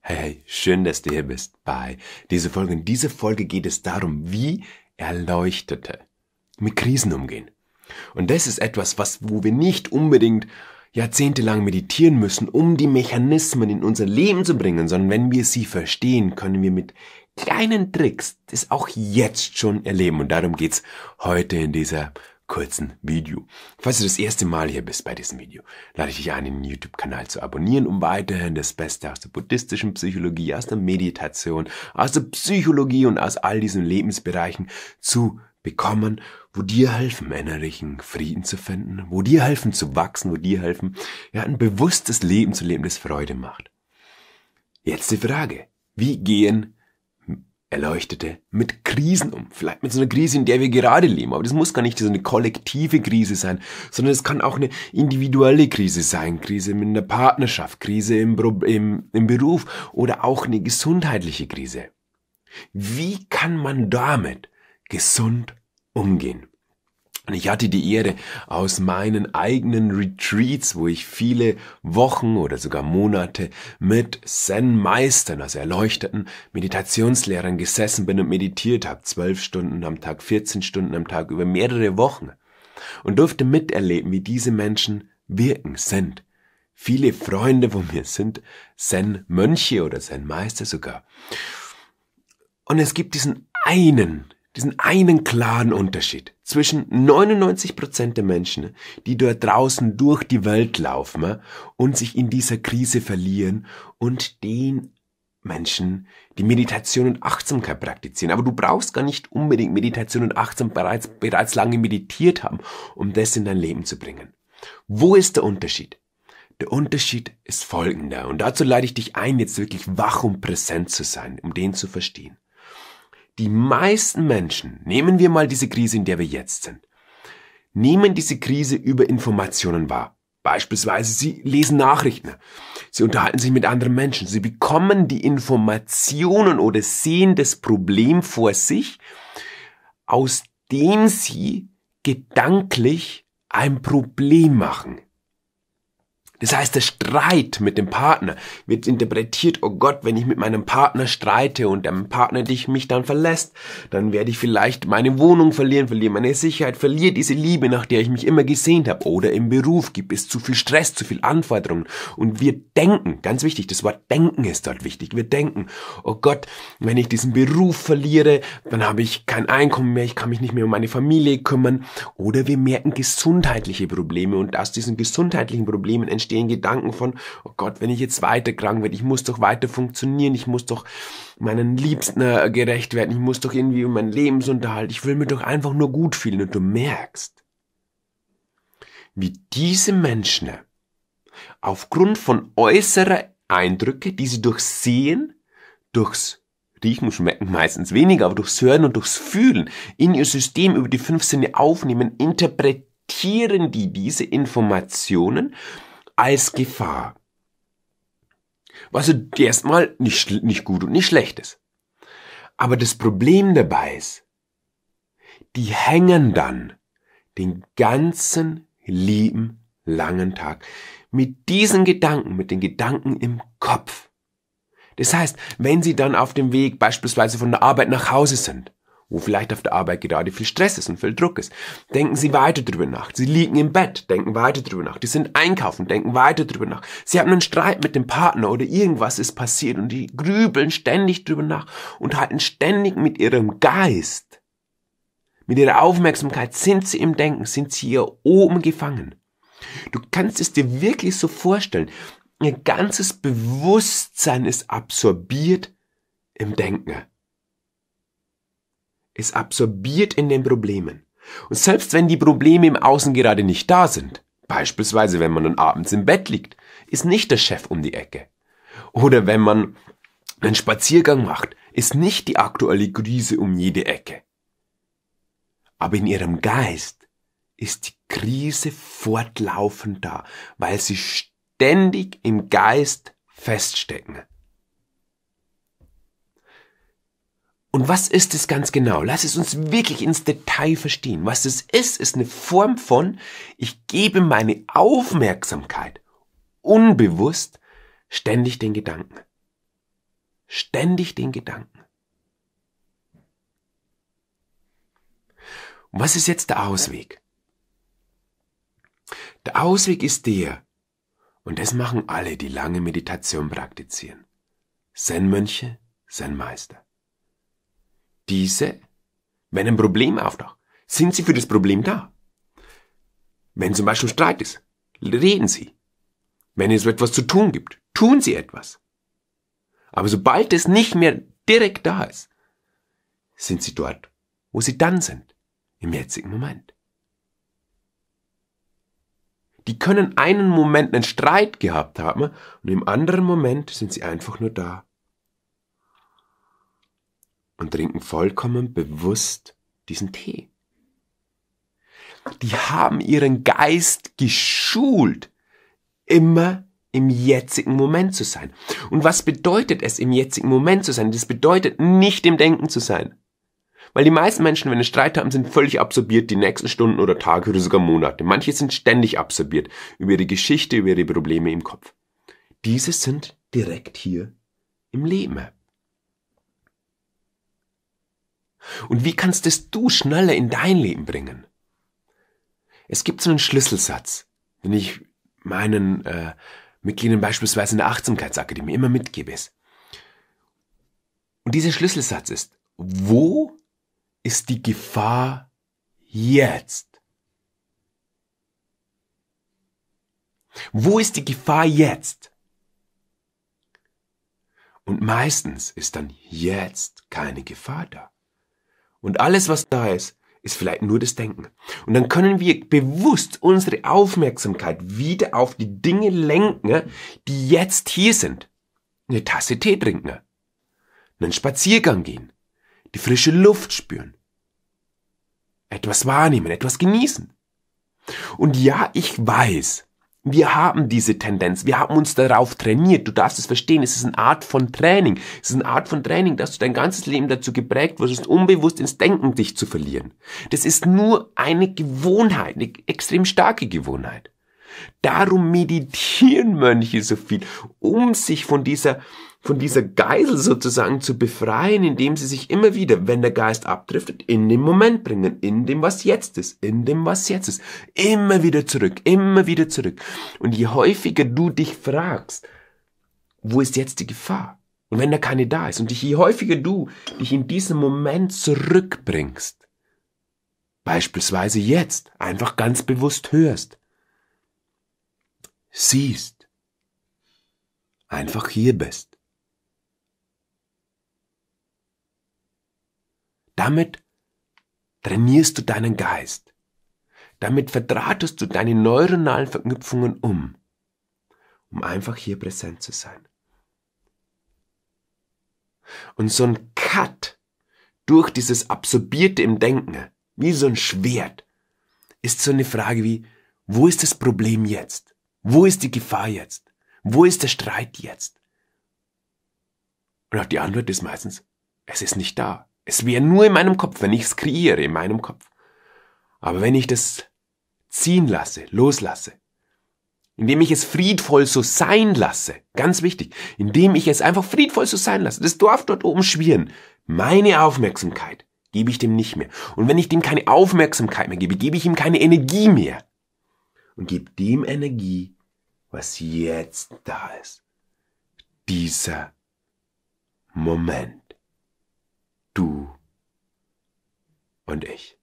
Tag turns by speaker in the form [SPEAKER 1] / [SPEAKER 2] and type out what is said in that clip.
[SPEAKER 1] Hey, schön, dass du hier bist bei dieser Folge. In dieser Folge geht es darum, wie Erleuchtete mit Krisen umgehen. Und das ist etwas, was, wo wir nicht unbedingt jahrzehntelang meditieren müssen, um die Mechanismen in unser Leben zu bringen, sondern wenn wir sie verstehen, können wir mit kleinen Tricks das auch jetzt schon erleben. Und darum geht's heute in dieser kurzen Video. Falls du das erste Mal hier bist bei diesem Video, lade ich dich ein, den YouTube-Kanal zu abonnieren, um weiterhin das Beste aus der buddhistischen Psychologie, aus der Meditation, aus der Psychologie und aus all diesen Lebensbereichen zu bekommen, wo dir helfen, innerlichen Frieden zu finden, wo dir helfen zu wachsen, wo dir helfen, ja, ein bewusstes Leben zu leben, das Freude macht. Jetzt die Frage, wie gehen erleuchtete mit Krisen um. Vielleicht mit so einer Krise, in der wir gerade leben. Aber das muss gar nicht so eine kollektive Krise sein, sondern es kann auch eine individuelle Krise sein. Krise in der Partnerschaft, Krise im, im, im Beruf oder auch eine gesundheitliche Krise. Wie kann man damit gesund umgehen? Und ich hatte die Ehre, aus meinen eigenen Retreats, wo ich viele Wochen oder sogar Monate mit Zen-Meistern, also erleuchteten Meditationslehrern gesessen bin und meditiert habe, zwölf Stunden am Tag, 14 Stunden am Tag, über mehrere Wochen. Und durfte miterleben, wie diese Menschen wirken, sind. Viele Freunde von mir sind Zen-Mönche oder Zen-Meister sogar. Und es gibt diesen einen diesen einen klaren Unterschied zwischen 99% der Menschen, die dort draußen durch die Welt laufen und sich in dieser Krise verlieren und den Menschen, die Meditation und Achtsamkeit praktizieren. Aber du brauchst gar nicht unbedingt Meditation und Achtsamkeit bereits, bereits lange meditiert haben, um das in dein Leben zu bringen. Wo ist der Unterschied? Der Unterschied ist folgender. Und dazu leite ich dich ein, jetzt wirklich wach und präsent zu sein, um den zu verstehen. Die meisten Menschen, nehmen wir mal diese Krise, in der wir jetzt sind, nehmen diese Krise über Informationen wahr. Beispielsweise, sie lesen Nachrichten, sie unterhalten sich mit anderen Menschen, sie bekommen die Informationen oder sehen das Problem vor sich, aus dem sie gedanklich ein Problem machen. Das heißt, der Streit mit dem Partner wird interpretiert, oh Gott, wenn ich mit meinem Partner streite und der Partner dich mich dann verlässt, dann werde ich vielleicht meine Wohnung verlieren, verliere meine Sicherheit, verliere diese Liebe, nach der ich mich immer gesehnt habe. Oder im Beruf gibt es zu viel Stress, zu viel Anforderungen. Und wir denken, ganz wichtig, das Wort denken ist dort wichtig. Wir denken, oh Gott, wenn ich diesen Beruf verliere, dann habe ich kein Einkommen mehr, ich kann mich nicht mehr um meine Familie kümmern. Oder wir merken gesundheitliche Probleme und aus diesen gesundheitlichen Problemen entstehen entstehen Gedanken von, oh Gott, wenn ich jetzt weiter krank werde, ich muss doch weiter funktionieren, ich muss doch meinen Liebsten äh, gerecht werden, ich muss doch irgendwie um meinen Lebensunterhalt, ich will mir doch einfach nur gut fühlen. Und du merkst, wie diese Menschen aufgrund von äußerer Eindrücke, die sie durchs Sehen, durchs Riechen, Schmecken meistens weniger, aber durchs Hören und durchs Fühlen in ihr System über die fünf Sinne aufnehmen, interpretieren die diese Informationen als Gefahr. Was erstmal nicht, nicht gut und nicht schlecht ist. Aber das Problem dabei ist, die hängen dann den ganzen lieben langen Tag mit diesen Gedanken, mit den Gedanken im Kopf. Das heißt, wenn sie dann auf dem Weg beispielsweise von der Arbeit nach Hause sind, wo vielleicht auf der Arbeit gerade viel Stress ist und viel Druck ist. Denken Sie weiter drüber nach. Sie liegen im Bett, denken weiter drüber nach. Sie sind einkaufen, denken weiter drüber nach. Sie haben einen Streit mit dem Partner oder irgendwas ist passiert und die grübeln ständig drüber nach und halten ständig mit ihrem Geist, mit ihrer Aufmerksamkeit, sind sie im Denken, sind sie hier oben gefangen. Du kannst es dir wirklich so vorstellen. Ihr ganzes Bewusstsein ist absorbiert im Denken. Es absorbiert in den Problemen. Und selbst wenn die Probleme im Außen gerade nicht da sind, beispielsweise wenn man dann abends im Bett liegt, ist nicht der Chef um die Ecke. Oder wenn man einen Spaziergang macht, ist nicht die aktuelle Krise um jede Ecke. Aber in ihrem Geist ist die Krise fortlaufend da, weil sie ständig im Geist feststecken. Und was ist es ganz genau? Lass es uns wirklich ins Detail verstehen. Was es ist, ist eine Form von, ich gebe meine Aufmerksamkeit unbewusst ständig den Gedanken. Ständig den Gedanken. Und was ist jetzt der Ausweg? Der Ausweg ist der, und das machen alle, die lange Meditation praktizieren. Zen-Mönche, Zen-Meister diese, wenn ein Problem auftaucht, sind sie für das Problem da. Wenn zum Beispiel Streit ist, reden sie. Wenn es etwas zu tun gibt, tun sie etwas. Aber sobald es nicht mehr direkt da ist, sind sie dort, wo sie dann sind, im jetzigen Moment. Die können einen Moment einen Streit gehabt haben und im anderen Moment sind sie einfach nur da, und trinken vollkommen bewusst diesen Tee. Die haben ihren Geist geschult, immer im jetzigen Moment zu sein. Und was bedeutet es, im jetzigen Moment zu sein? Das bedeutet, nicht im Denken zu sein. Weil die meisten Menschen, wenn sie Streit haben, sind völlig absorbiert die nächsten Stunden oder Tage oder sogar Monate. Manche sind ständig absorbiert über ihre Geschichte, über ihre Probleme im Kopf. Diese sind direkt hier im Leben. Und wie kannst es du schneller in dein Leben bringen? Es gibt so einen Schlüsselsatz, den ich meinen äh, Mitgliedern beispielsweise in der Achtsamkeitsakademie immer mitgebe. Und dieser Schlüsselsatz ist, wo ist die Gefahr jetzt? Wo ist die Gefahr jetzt? Und meistens ist dann jetzt keine Gefahr da. Und alles, was da ist, ist vielleicht nur das Denken. Und dann können wir bewusst unsere Aufmerksamkeit wieder auf die Dinge lenken, die jetzt hier sind. Eine Tasse Tee trinken, einen Spaziergang gehen, die frische Luft spüren, etwas wahrnehmen, etwas genießen. Und ja, ich weiß, wir haben diese Tendenz, wir haben uns darauf trainiert. Du darfst es verstehen, es ist eine Art von Training. Es ist eine Art von Training, dass du dein ganzes Leben dazu geprägt wirst, unbewusst ins Denken dich zu verlieren. Das ist nur eine Gewohnheit, eine extrem starke Gewohnheit. Darum meditieren Mönche so viel, um sich von dieser von dieser Geisel sozusagen zu befreien, indem sie sich immer wieder, wenn der Geist abdriftet, in den Moment bringen, in dem, was jetzt ist, in dem, was jetzt ist. Immer wieder zurück, immer wieder zurück. Und je häufiger du dich fragst, wo ist jetzt die Gefahr? Und wenn da keine da ist, und je häufiger du dich in diesen Moment zurückbringst, beispielsweise jetzt einfach ganz bewusst hörst, siehst, einfach hier bist, Damit trainierst du deinen Geist. Damit verdrahtest du deine neuronalen Verknüpfungen um, um einfach hier präsent zu sein. Und so ein Cut durch dieses Absorbierte im Denken, wie so ein Schwert, ist so eine Frage wie, wo ist das Problem jetzt? Wo ist die Gefahr jetzt? Wo ist der Streit jetzt? Und auch die Antwort ist meistens, es ist nicht da. Es wäre nur in meinem Kopf, wenn ich es kreiere, in meinem Kopf. Aber wenn ich das ziehen lasse, loslasse, indem ich es friedvoll so sein lasse, ganz wichtig, indem ich es einfach friedvoll so sein lasse, das Dorf dort oben schwirren, meine Aufmerksamkeit gebe ich dem nicht mehr. Und wenn ich dem keine Aufmerksamkeit mehr gebe, gebe ich ihm keine Energie mehr. Und gebe dem Energie, was jetzt da ist. Dieser Moment du und ich.